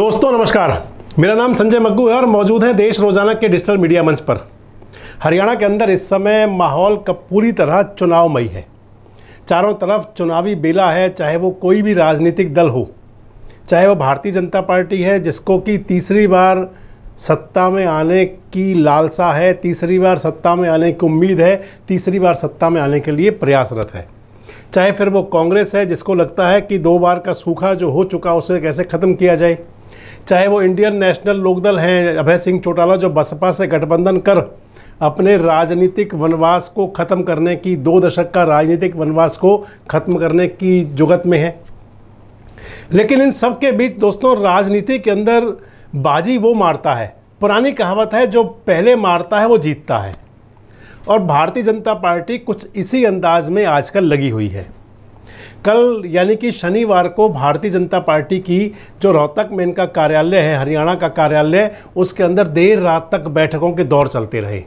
दोस्तों नमस्कार मेरा नाम संजय मग्गू है और मौजूद है देश रोजाना के डिजिटल मीडिया मंच पर हरियाणा के अंदर इस समय माहौल का पूरी तरह चुनावमयी है चारों तरफ चुनावी बेला है चाहे वो कोई भी राजनीतिक दल हो चाहे वो भारतीय जनता पार्टी है जिसको कि तीसरी बार सत्ता में आने की लालसा है तीसरी बार सत्ता में आने की उम्मीद है तीसरी बार सत्ता में आने के लिए प्रयासरत है चाहे फिर वो कांग्रेस है जिसको लगता है कि दो बार का सूखा जो हो चुका उसे कैसे ख़त्म किया जाए चाहे वो इंडियन नेशनल लोकदल हैं अभय सिंह चौटाला जो बसपा से गठबंधन कर अपने राजनीतिक वनवास को ख़त्म करने की दो दशक का राजनीतिक वनवास को ख़त्म करने की जुगत में है लेकिन इन सब के बीच दोस्तों राजनीति के अंदर बाजी वो मारता है पुरानी कहावत है जो पहले मारता है वो जीतता है और भारतीय जनता पार्टी कुछ इसी अंदाज में आजकल लगी हुई है कल यानी कि शनिवार को भारतीय जनता पार्टी की जो रोहतक में इनका कार्यालय है हरियाणा का कार्यालय उसके अंदर देर रात तक बैठकों के दौर चलते रहे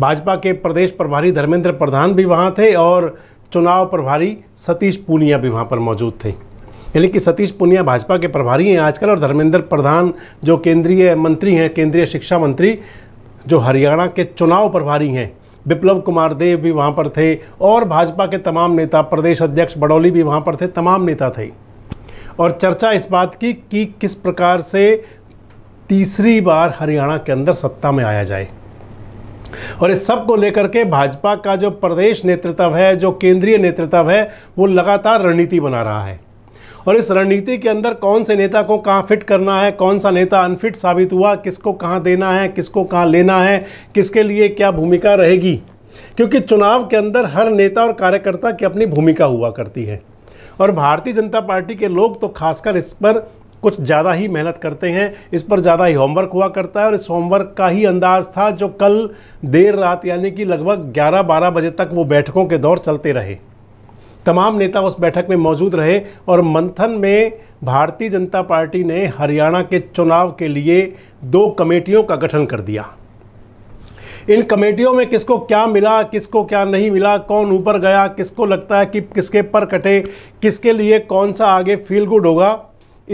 भाजपा के प्रदेश प्रभारी धर्मेंद्र प्रधान भी वहाँ थे और चुनाव प्रभारी सतीश पूनिया भी वहाँ पर मौजूद थे यानी कि सतीश पूनिया भाजपा के प्रभारी हैं आजकल और धर्मेंद्र प्रधान जो केंद्रीय मंत्री हैं केंद्रीय शिक्षा मंत्री जो हरियाणा के चुनाव प्रभारी हैं विप्लव कुमार देव भी वहाँ पर थे और भाजपा के तमाम नेता प्रदेश अध्यक्ष बड़ौली भी वहाँ पर थे तमाम नेता थे और चर्चा इस बात की कि किस प्रकार से तीसरी बार हरियाणा के अंदर सत्ता में आया जाए और इस सब को लेकर के भाजपा का जो प्रदेश नेतृत्व है जो केंद्रीय नेतृत्व है वो लगातार रणनीति बना रहा है और इस रणनीति के अंदर कौन से नेता को कहाँ फिट करना है कौन सा नेता अनफिट साबित हुआ किसको कहाँ देना है किसको कहाँ लेना है किसके लिए क्या भूमिका रहेगी क्योंकि चुनाव के अंदर हर नेता और कार्यकर्ता की अपनी भूमिका हुआ करती है और भारतीय जनता पार्टी के लोग तो खासकर इस पर कुछ ज़्यादा ही मेहनत करते हैं इस पर ज़्यादा ही होमवर्क हुआ करता है और इस होमवर्क का ही अंदाज था जो कल देर रात यानी कि लगभग 11-12 बजे तक वो बैठकों के दौर चलते रहे तमाम नेता उस बैठक में मौजूद रहे और मंथन में भारतीय जनता पार्टी ने हरियाणा के चुनाव के लिए दो कमेटियों का गठन कर दिया इन कमेटियों में किसको क्या मिला किसको क्या नहीं मिला कौन ऊपर गया किसको लगता है कि किसके पर कटे किसके लिए कौन सा आगे फील गुड होगा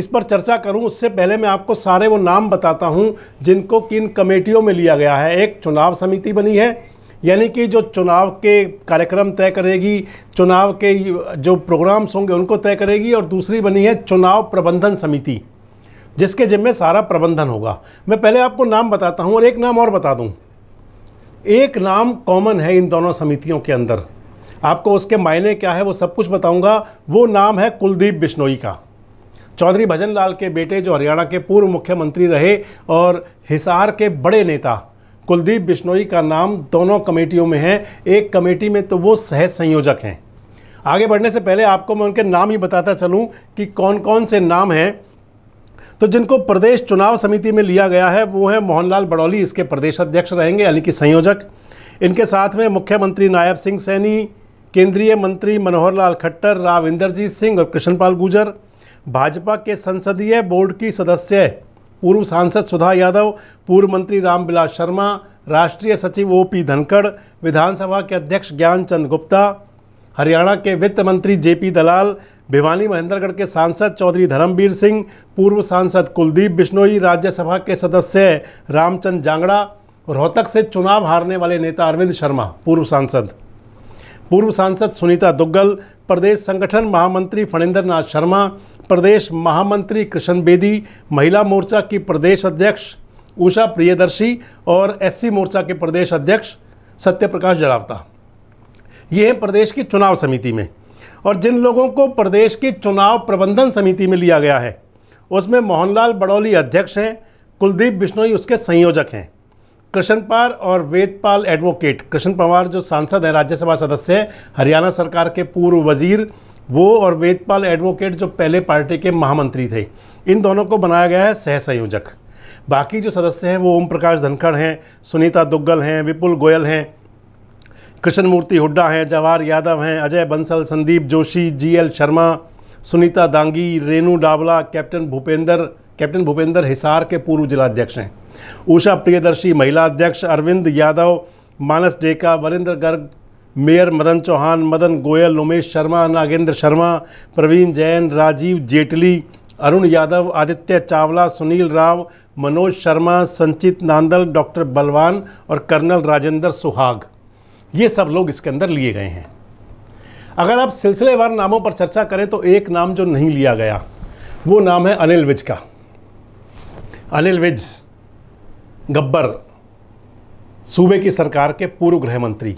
इस पर चर्चा करूं उससे पहले मैं आपको सारे वो नाम बताता हूं जिनको किन कमेटियों में लिया गया है एक चुनाव समिति बनी है यानी कि जो चुनाव के कार्यक्रम तय करेगी चुनाव के जो प्रोग्राम्स होंगे उनको तय करेगी और दूसरी बनी है चुनाव प्रबंधन समिति जिसके जिम्मे सारा प्रबंधन होगा मैं पहले आपको नाम बताता हूँ और एक नाम और बता दूँ एक नाम कॉमन है इन दोनों समितियों के अंदर आपको उसके मायने क्या है वो सब कुछ बताऊंगा वो नाम है कुलदीप बिश्नोई का चौधरी भजन लाल के बेटे जो हरियाणा के पूर्व मुख्यमंत्री रहे और हिसार के बड़े नेता कुलदीप बिश्नोई का नाम दोनों कमेटियों में है एक कमेटी में तो वो सह संयोजक हैं आगे बढ़ने से पहले आपको मैं उनके नाम ही बताता चलूं कि कौन कौन से नाम हैं तो जिनको प्रदेश चुनाव समिति में लिया गया है वो है मोहनलाल बड़ौली इसके प्रदेश अध्यक्ष रहेंगे यानी कि संयोजक इनके साथ में मुख्यमंत्री नायब सिंह सैनी केंद्रीय मंत्री मनोहर लाल खट्टर राव इंदरजीत सिंह और कृष्णपाल गुजर भाजपा के संसदीय बोर्ड की सदस्य पूर्व सांसद सुधा यादव पूर्व मंत्री रामविलास शर्मा राष्ट्रीय सचिव ओ पी धनखड़ विधानसभा के अध्यक्ष ज्ञानचंद गुप्ता हरियाणा के वित्त मंत्री जेपी दलाल भिवानी महेंद्रगढ़ के सांसद चौधरी धर्मवीर सिंह पूर्व सांसद कुलदीप बिश्नोई राज्यसभा के सदस्य रामचंद जांगड़ा रोहतक से चुनाव हारने वाले नेता अरविंद शर्मा पूर्व सांसद पूर्व सांसद सुनीता दुग्गल प्रदेश संगठन महामंत्री फणेंद्र नाथ शर्मा प्रदेश महामंत्री कृष्ण बेदी महिला मोर्चा की प्रदेश अध्यक्ष उषा प्रियदर्शी और एससी मोर्चा के प्रदेश अध्यक्ष सत्यप्रकाश जरावता ये हैं प्रदेश की चुनाव समिति में और जिन लोगों को प्रदेश की चुनाव प्रबंधन समिति में लिया गया है उसमें मोहनलाल बड़ौली अध्यक्ष हैं कुलदीप बिश्नोई उसके संयोजक हैं कृष्ण पार और वेदपाल एडवोकेट कृष्ण पवार जो सांसद हैं राज्यसभा सदस्य हैं हरियाणा सरकार के पूर्व वजीर वो और वेदपाल एडवोकेट जो पहले पार्टी के महामंत्री थे इन दोनों को बनाया गया है सह संयोजक बाकी जो सदस्य हैं वो ओम प्रकाश धनखड़ हैं सुनीता दुग्गल हैं विपुल गोयल हैं कृष्ण मूर्ति हुड्डा हैं जवाहर यादव हैं Ajay Bansal Sandeep Joshi GL Sharma Sunita Dangi Renu Dawla captain Bhupendra captain Bhupendra Hisar के पूर्व जिलाध्यक्ष हैं उषा प्रियदर्शी महिला अध्यक्ष अरविंद यादव मानस डेका वरिंद्र गर्ग मेयर मदन चौहान मदन गोयल उमेश शर्मा नागेंद्र शर्मा प्रवीण जैन राजीव जेटली अरुण यादव आदित्य चावला सुनील राव मनोज शर्मा संचित नांदल डॉक्टर बलवान और कर्नल राजेंद्र सुहाग ये सब लोग इसके अंदर लिए गए हैं अगर आप सिलसिलेवार नामों पर चर्चा करें तो एक नाम जो नहीं लिया गया वो नाम है अनिल विज का अनिल विज गब्बर सूबे की सरकार के पूर्व गृह मंत्री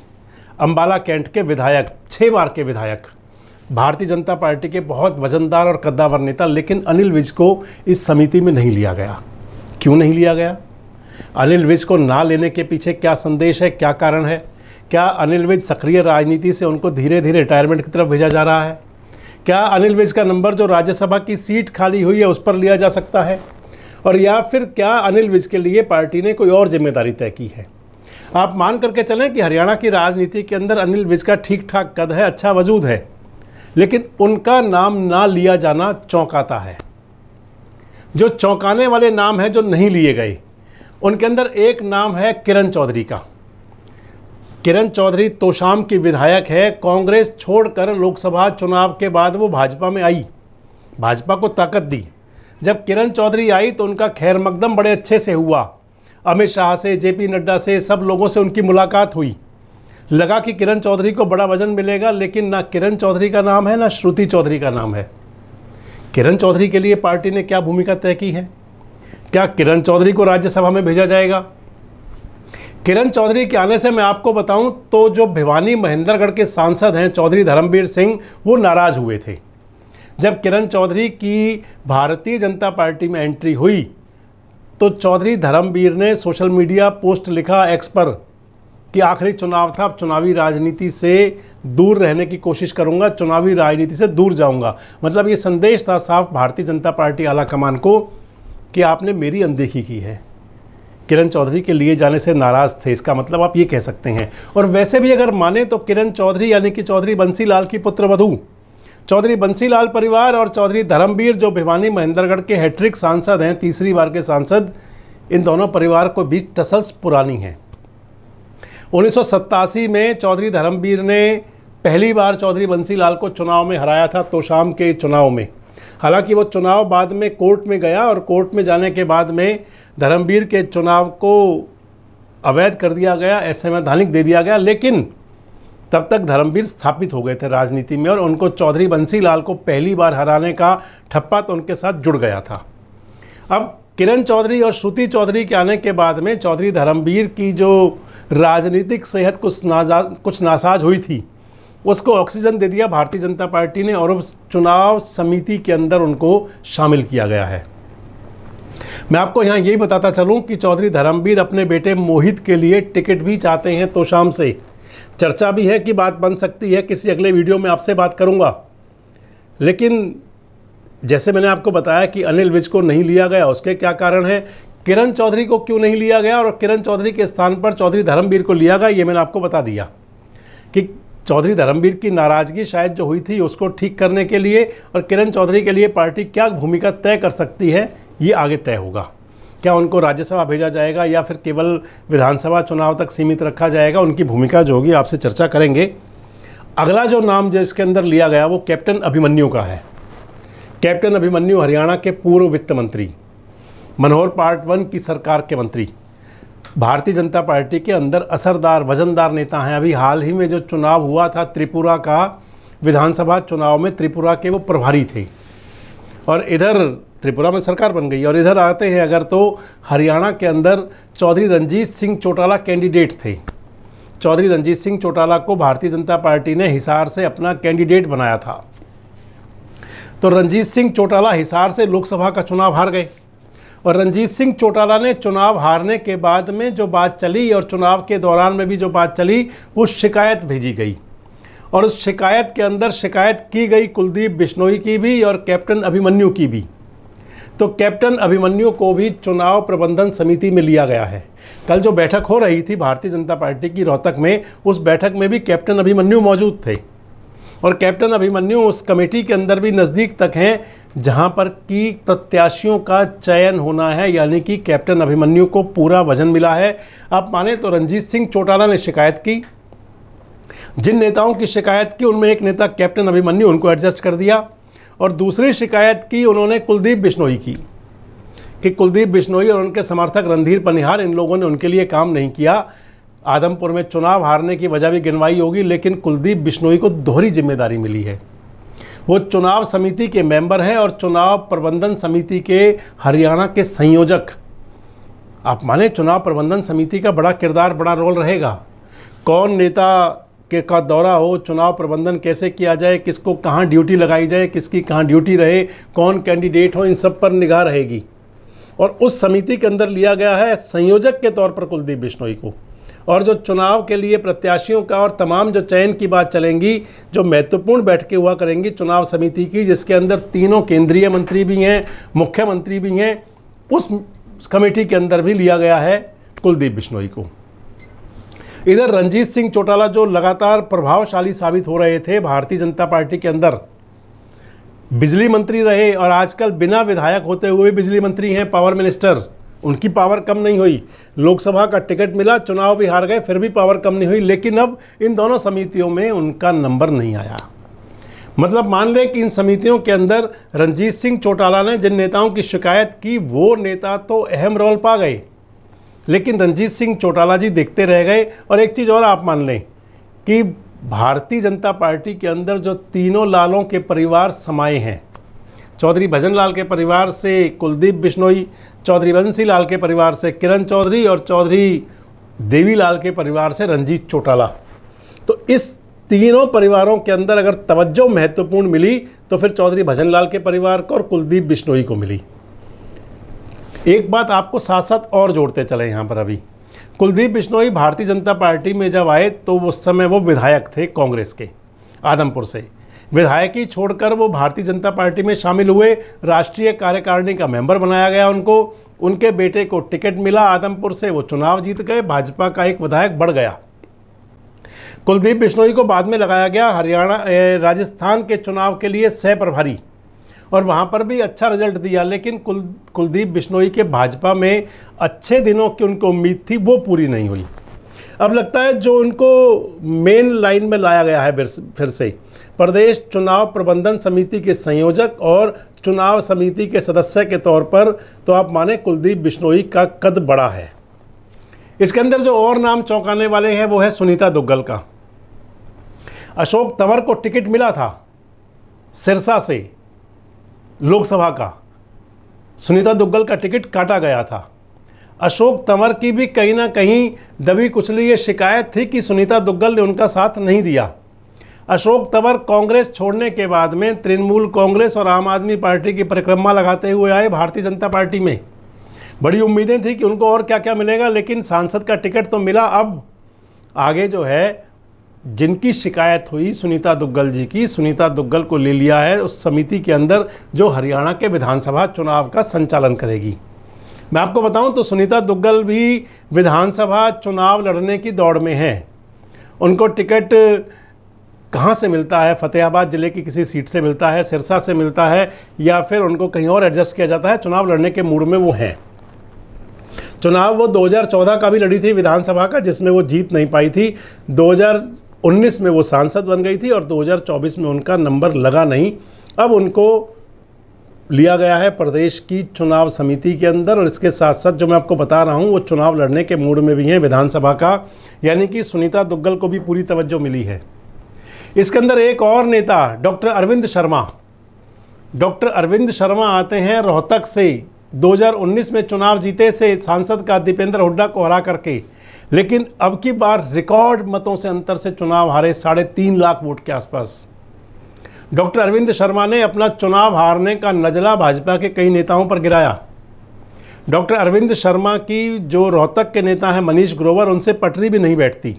अम्बाला कैंट के विधायक छः बार के विधायक भारतीय जनता पार्टी के बहुत वजनदार और कद्दावर नेता लेकिन अनिल विज को इस समिति में नहीं लिया गया क्यों नहीं लिया गया अनिल विज को ना लेने के पीछे क्या संदेश है क्या कारण है क्या अनिल विज सक्रिय राजनीति से उनको धीरे धीरे रिटायरमेंट की तरफ भेजा जा रहा है क्या अनिल विज का नंबर जो राज्यसभा की सीट खाली हुई है उस पर लिया जा सकता है और या फिर क्या अनिल विज के लिए पार्टी ने कोई और जिम्मेदारी तय की है आप मान करके चलें कि हरियाणा की राजनीति के अंदर अनिल विज का ठीक ठाक कद है अच्छा वजूद है लेकिन उनका नाम ना लिया जाना चौंकाता है जो चौंकाने वाले नाम हैं जो नहीं लिए गए उनके अंदर एक नाम है किरण चौधरी का किरण चौधरी तोशाम की विधायक है कांग्रेस छोड़कर लोकसभा चुनाव के बाद वो भाजपा में आई भाजपा को ताकत दी जब किरण चौधरी आई तो उनका खैर मकदम बड़े अच्छे से हुआ अमित शाह से जेपी नड्डा से सब लोगों से उनकी मुलाकात हुई लगा कि किरण चौधरी को बड़ा वजन मिलेगा लेकिन ना किरण चौधरी का नाम है ना श्रुति चौधरी का नाम है किरण चौधरी के लिए पार्टी ने क्या भूमिका तय की है क्या किरण चौधरी को राज्यसभा में भेजा जाएगा किरण चौधरी के आने से मैं आपको बताऊं तो जो भिवानी महेंद्रगढ़ के सांसद हैं चौधरी धर्मवीर सिंह वो नाराज़ हुए थे जब किरण चौधरी की भारतीय जनता पार्टी में एंट्री हुई तो चौधरी धर्मवीर ने सोशल मीडिया पोस्ट लिखा एक्स पर कि आखिरी चुनाव था अब चुनावी राजनीति से दूर रहने की कोशिश करूंगा चुनावी राजनीति से दूर जाऊंगा मतलब ये संदेश था साफ भारतीय जनता पार्टी आला कमान को कि आपने मेरी अनदेखी की है किरण चौधरी के लिए जाने से नाराज़ थे इसका मतलब आप ये कह सकते हैं और वैसे भी अगर माने तो किरण चौधरी यानी कि चौधरी बंसी लाल की पुत्र चौधरी बंसीलाल परिवार और चौधरी धर्मवीर जो भिवानी महेंद्रगढ़ के हैट्रिक सांसद हैं तीसरी बार के सांसद इन दोनों परिवार को बीच टसल्स पुरानी हैं उन्नीस में चौधरी धर्मवीर ने पहली बार चौधरी बंसीलाल को चुनाव में हराया था तो शाम के चुनाव में हालांकि वो चुनाव बाद में कोर्ट में गया और कोर्ट में जाने के बाद में धर्मवीर के चुनाव को अवैध कर दिया गया ऐसे में धानिक दे दिया गया लेकिन तब तक धर्मवीर स्थापित हो गए थे राजनीति में और उनको चौधरी लाल को पहली बार हराने का ठप्पा तो उनके साथ जुड़ गया था अब किरण चौधरी और श्रुति चौधरी के आने के बाद में चौधरी धर्मवीर की जो राजनीतिक सेहत कुछ नाजा कुछ नासाज हुई थी उसको ऑक्सीजन दे दिया भारतीय जनता पार्टी ने और चुनाव समिति के अंदर उनको शामिल किया गया है मैं आपको यहाँ यही बताता चलूँ कि चौधरी धर्मवीर अपने बेटे मोहित के लिए टिकट भी चाहते हैं तोशाम से चर्चा भी है कि बात बन सकती है किसी अगले वीडियो में आपसे बात करूँगा लेकिन जैसे मैंने आपको बताया कि अनिल विज को नहीं लिया गया उसके क्या कारण है किरण चौधरी को क्यों नहीं लिया गया और किरण चौधरी के स्थान पर चौधरी धर्मवीर को लिया गया ये मैंने आपको बता दिया कि चौधरी धर्मवीर की नाराज़गी शायद जो हुई थी उसको ठीक करने के लिए और किरण चौधरी के लिए पार्टी क्या भूमिका तय कर सकती है ये आगे तय होगा क्या उनको राज्यसभा भेजा जाएगा या फिर केवल विधानसभा चुनाव तक सीमित रखा जाएगा उनकी भूमिका जो होगी आपसे चर्चा करेंगे अगला जो नाम जिसके अंदर लिया गया वो कैप्टन अभिमन्यु का है कैप्टन अभिमन्यु हरियाणा के पूर्व वित्त मंत्री मनोहर पार्ट वन की सरकार के मंत्री भारतीय जनता पार्टी के अंदर असरदार वजनदार नेता हैं अभी हाल ही में जो चुनाव हुआ था त्रिपुरा का विधानसभा चुनाव में त्रिपुरा के वो प्रभारी थे और इधर त्रिपुरा में सरकार बन गई और इधर आते हैं अगर तो हरियाणा के अंदर चौधरी रंजीत सिंह चौटाला कैंडिडेट थे चौधरी रंजीत सिंह चौटाला को भारतीय जनता पार्टी ने हिसार से अपना कैंडिडेट बनाया था तो रंजीत सिंह चौटाला हिसार से लोकसभा का चुनाव हार गए और रंजीत सिंह चौटाला ने चुनाव हारने के बाद में जो बात चली और चुनाव के दौरान में भी जो बात चली वो शिकायत भेजी गई और उस शिकायत के अंदर शिकायत की गई कुलदीप बिश्नोई की भी और कैप्टन अभिमन्यु की भी तो कैप्टन अभिमन्यु को भी चुनाव प्रबंधन समिति में लिया गया है कल जो बैठक हो रही थी भारतीय जनता पार्टी की रोहतक में उस बैठक में भी कैप्टन अभिमन्यु मौजूद थे और कैप्टन अभिमन्यु उस कमेटी के अंदर भी नज़दीक तक हैं जहां पर कि प्रत्याशियों का चयन होना है यानी कि कैप्टन अभिमन्यु को पूरा वजन मिला है आप माने तो रंजीत सिंह चौटाला ने शिकायत की जिन नेताओं की शिकायत की उनमें एक नेता कैप्टन अभिमन्यु उनको एडजस्ट कर दिया और दूसरी शिकायत की उन्होंने कुलदीप बिश्नोई की कि कुलदीप बिश्नोई और उनके समर्थक रणधीर पनिहार इन लोगों ने उनके लिए काम नहीं किया आदमपुर में चुनाव हारने की वजह भी गिनवाई होगी लेकिन कुलदीप बिश्नोई को दोहरी जिम्मेदारी मिली है वो चुनाव समिति के मेंबर हैं और चुनाव प्रबंधन समिति के हरियाणा के संयोजक आप माने चुनाव प्रबंधन समिति का बड़ा किरदार बड़ा रोल रहेगा कौन नेता के का दौरा हो चुनाव प्रबंधन कैसे किया जाए किसको कहाँ ड्यूटी लगाई जाए किसकी कहाँ ड्यूटी रहे कौन कैंडिडेट हो इन सब पर निगाह रहेगी और उस समिति के अंदर लिया गया है संयोजक के तौर पर कुलदीप बिश्नोई को और जो चुनाव के लिए प्रत्याशियों का और तमाम जो चयन की बात चलेंगी जो महत्वपूर्ण बैठकें हुआ करेंगी चुनाव समिति की जिसके अंदर तीनों केंद्रीय मंत्री भी हैं मुख्यमंत्री भी हैं उस कमेटी के अंदर भी लिया गया है कुलदीप बिश्नोई को इधर रंजीत सिंह चौटाला जो लगातार प्रभावशाली साबित हो रहे थे भारतीय जनता पार्टी के अंदर बिजली मंत्री रहे और आजकल बिना विधायक होते हुए बिजली मंत्री हैं पावर मिनिस्टर उनकी पावर कम नहीं हुई लोकसभा का टिकट मिला चुनाव भी हार गए फिर भी पावर कम नहीं हुई लेकिन अब इन दोनों समितियों में उनका नंबर नहीं आया मतलब मान लें कि इन समितियों के अंदर रंजीत सिंह चौटाला ने जिन नेताओं की शिकायत की वो नेता तो अहम रोल पा गए लेकिन रंजीत सिंह चौटाला जी देखते रह गए और एक चीज़ और आप मान लें कि भारतीय जनता पार्टी के अंदर जो तीनों लालों के परिवार समाये हैं चौधरी भजन लाल के परिवार से कुलदीप बिश्नोई चौधरी बंसी लाल के परिवार से किरण चौधरी और चौधरी देवी लाल के परिवार से रंजीत चौटाला तो इस तीनों परिवारों के अंदर अगर तवज्जो महत्वपूर्ण मिली तो फिर चौधरी भजन लाल के परिवार को और कुलदीप बिश्नोई को मिली एक बात आपको साथ साथ और जोड़ते चले यहाँ पर अभी कुलदीप बिश्नोई भारतीय जनता पार्टी में जब आए तो उस समय वो विधायक थे कांग्रेस के आदमपुर से विधायकी छोड़कर वो भारतीय जनता पार्टी में शामिल हुए राष्ट्रीय कार्यकारिणी का मेंबर बनाया गया उनको उनके बेटे को टिकट मिला आदमपुर से वो चुनाव जीत गए भाजपा का एक विधायक बढ़ गया कुलदीप बिश्नोई को बाद में लगाया गया हरियाणा राजस्थान के चुनाव के लिए सह प्रभारी और वहाँ पर भी अच्छा रिजल्ट दिया लेकिन कुल कुलदीप बिश्नोई के भाजपा में अच्छे दिनों की उनको उम्मीद थी वो पूरी नहीं हुई अब लगता है जो उनको मेन लाइन में लाया गया है फिर से प्रदेश चुनाव प्रबंधन समिति के संयोजक और चुनाव समिति के सदस्य के तौर पर तो आप माने कुलदीप बिश्नोई का कद बड़ा है इसके अंदर जो और नाम चौंकाने वाले हैं वो है सुनीता दुग्गल का अशोक तंवर को टिकट मिला था सिरसा से लोकसभा का सुनीता दुग्गल का टिकट काटा गया था अशोक तंवर की भी कहीं ना कहीं दबी कुचली ये शिकायत थी कि सुनीता दुग्गल ने उनका साथ नहीं दिया अशोक तंवर कांग्रेस छोड़ने के बाद में तृणमूल कांग्रेस और आम आदमी पार्टी की परिक्रमा लगाते हुए आए भारतीय जनता पार्टी में बड़ी उम्मीदें थी कि उनको और क्या क्या मिलेगा लेकिन सांसद का टिकट तो मिला अब आगे जो है जिनकी शिकायत हुई सुनीता दुग्गल जी की सुनीता दुग्गल को ले लिया है उस समिति के अंदर जो हरियाणा के विधानसभा चुनाव का संचालन करेगी मैं आपको बताऊं तो सुनीता दुग्गल भी विधानसभा चुनाव लड़ने की दौड़ में हैं उनको टिकट कहाँ से मिलता है फतेहाबाद ज़िले की किसी सीट से मिलता है सिरसा से मिलता है या फिर उनको कहीं और एडजस्ट किया जाता है चुनाव लड़ने के मूड में वो हैं चुनाव वो 2014 का भी लड़ी थी विधानसभा का जिसमें वो जीत नहीं पाई थी 2019 में वो सांसद बन गई थी और 2024 में उनका नंबर लगा नहीं अब उनको लिया गया है प्रदेश की चुनाव समिति के अंदर और इसके साथ साथ जो मैं आपको बता रहा हूँ वो चुनाव लड़ने के मूड में भी हैं विधानसभा का यानी कि सुनीता दुग्गल को भी पूरी तवज्जो मिली है इसके अंदर एक और नेता डॉक्टर अरविंद शर्मा डॉक्टर अरविंद शर्मा आते हैं रोहतक से 2019 में चुनाव जीते से सांसद का दीपेंद्र हुड्डा को हरा करके लेकिन अब की बार रिकॉर्ड मतों से अंतर से चुनाव हारे साढ़े तीन लाख वोट के आसपास डॉक्टर अरविंद शर्मा ने अपना चुनाव हारने का नजला भाजपा के कई नेताओं पर गिराया डॉक्टर अरविंद शर्मा की जो रोहतक के नेता हैं मनीष ग्रोवर उनसे पटरी भी नहीं बैठती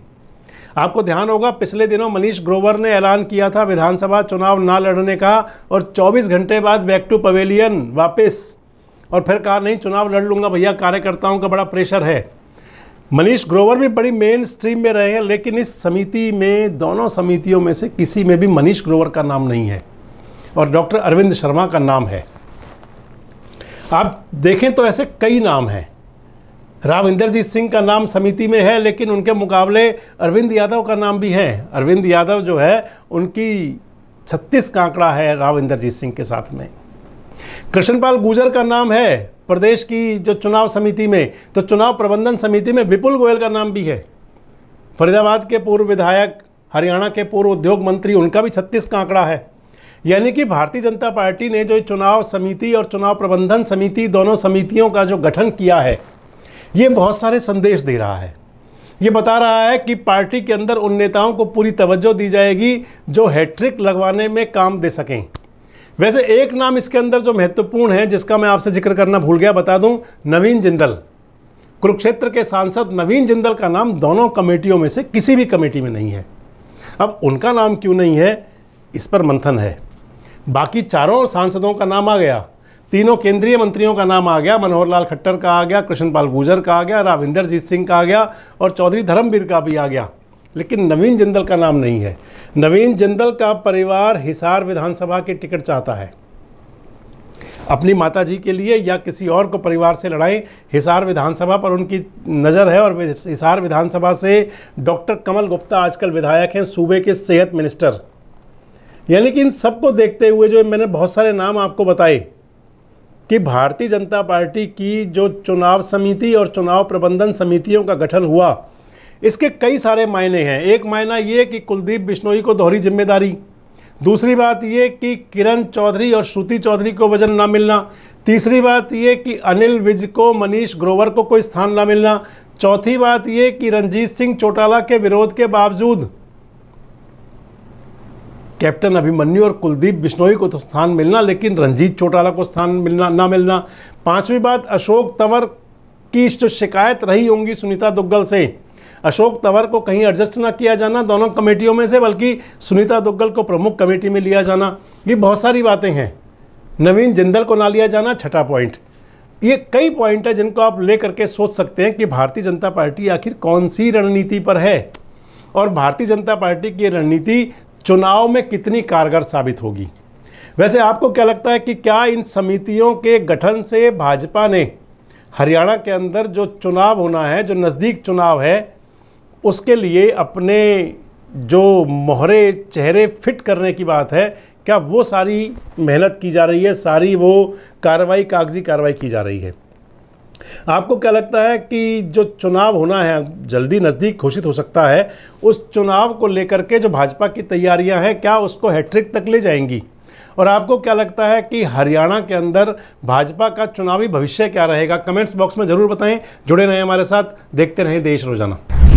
आपको ध्यान होगा पिछले दिनों मनीष ग्रोवर ने ऐलान किया था विधानसभा चुनाव ना लड़ने का और 24 घंटे बाद बैक टू पवेलियन वापस और फिर कहा नहीं चुनाव लड़ लूँगा भैया कार्यकर्ताओं का बड़ा प्रेशर है मनीष ग्रोवर भी बड़ी मेन स्ट्रीम में रहे हैं लेकिन इस समिति में दोनों समितियों में से किसी में भी मनीष ग्रोवर का नाम नहीं है और डॉक्टर अरविंद शर्मा का नाम है आप देखें तो ऐसे कई नाम हैं राव इंद्रजीत सिंह का नाम समिति में है लेकिन उनके मुकाबले अरविंद यादव का नाम भी है अरविंद यादव जो है उनकी छत्तीस का आंकड़ा है राम इंद्रजीत सिंह के साथ में कृष्णपाल गुजर का नाम है प्रदेश की जो चुनाव समिति में तो चुनाव प्रबंधन समिति में विपुल गोयल का नाम भी है फरीदाबाद के पूर्व विधायक हरियाणा के पूर्व उद्योग मंत्री उनका भी छत्तीस का आंकड़ा है यानी कि भारतीय जनता पार्टी ने जो चुनाव समिति और चुनाव प्रबंधन समिति दोनों समितियों का जो गठन किया है ये बहुत सारे संदेश दे रहा है ये बता रहा है कि पार्टी के अंदर उन नेताओं को पूरी तवज्जो दी जाएगी जो हैट्रिक लगवाने में काम दे सकें वैसे एक नाम इसके अंदर जो महत्वपूर्ण है जिसका मैं आपसे जिक्र करना भूल गया बता दूं नवीन जिंदल कुरुक्षेत्र के सांसद नवीन जिंदल का नाम दोनों कमेटियों में से किसी भी कमेटी में नहीं है अब उनका नाम क्यों नहीं है इस पर मंथन है बाकी चारों सांसदों का नाम आ गया तीनों केंद्रीय मंत्रियों का नाम आ गया मनोहर लाल खट्टर का आ गया कृष्णपाल गुर्जर का आ गया राविंदरजीत सिंह का आ गया और चौधरी धर्मवीर का भी आ गया लेकिन नवीन जिंदल का नाम नहीं है नवीन जिंदल का परिवार हिसार विधानसभा की टिकट चाहता है अपनी माता जी के लिए या किसी और को परिवार से लड़ाएं हिसार विधानसभा पर उनकी नज़र है और हिसार विधानसभा से डॉक्टर कमल गुप्ता आजकल विधायक हैं सूबे के सेहत मिनिस्टर यानी कि इन सबको देखते हुए जो मैंने बहुत सारे नाम आपको बताए कि भारतीय जनता पार्टी की जो चुनाव समिति और चुनाव प्रबंधन समितियों का गठन हुआ इसके कई सारे मायने हैं एक मायना ये कि कुलदीप बिश्नोई को दोहरी जिम्मेदारी दूसरी बात ये कि किरण चौधरी और श्रुति चौधरी को वजन ना मिलना तीसरी बात ये कि अनिल विज को मनीष ग्रोवर को कोई स्थान ना मिलना चौथी बात ये कि रंजीत सिंह चौटाला के विरोध के बावजूद कैप्टन अभिमन्यु और कुलदीप बिश्नोई को तो स्थान मिलना लेकिन रंजीत चौटाला को स्थान मिलना ना मिलना पांचवी बात अशोक तंवर की जो शिकायत रही होंगी सुनीता दुग्गल से अशोक तंवर को कहीं एडजस्ट ना किया जाना दोनों कमेटियों में से बल्कि सुनीता दुग्गल को प्रमुख कमेटी में लिया जाना ये बहुत सारी बातें हैं नवीन जिंदल को ना लिया जाना छठा पॉइंट ये कई पॉइंट है जिनको आप ले करके सोच सकते हैं कि भारतीय जनता पार्टी आखिर कौन सी रणनीति पर है और भारतीय जनता पार्टी की रणनीति चुनाव में कितनी कारगर साबित होगी वैसे आपको क्या लगता है कि क्या इन समितियों के गठन से भाजपा ने हरियाणा के अंदर जो चुनाव होना है जो नज़दीक चुनाव है उसके लिए अपने जो मोहरे चेहरे फिट करने की बात है क्या वो सारी मेहनत की जा रही है सारी वो कार्रवाई कागजी कार्रवाई की जा रही है आपको क्या लगता है कि जो चुनाव होना है जल्दी नज़दीक घोषित हो सकता है उस चुनाव को लेकर के जो भाजपा की तैयारियां हैं क्या उसको हैट्रिक तक ले जाएंगी और आपको क्या लगता है कि हरियाणा के अंदर भाजपा का चुनावी भविष्य क्या रहेगा कमेंट्स बॉक्स में ज़रूर बताएं जुड़े रहें हमारे साथ देखते रहें देश रोजाना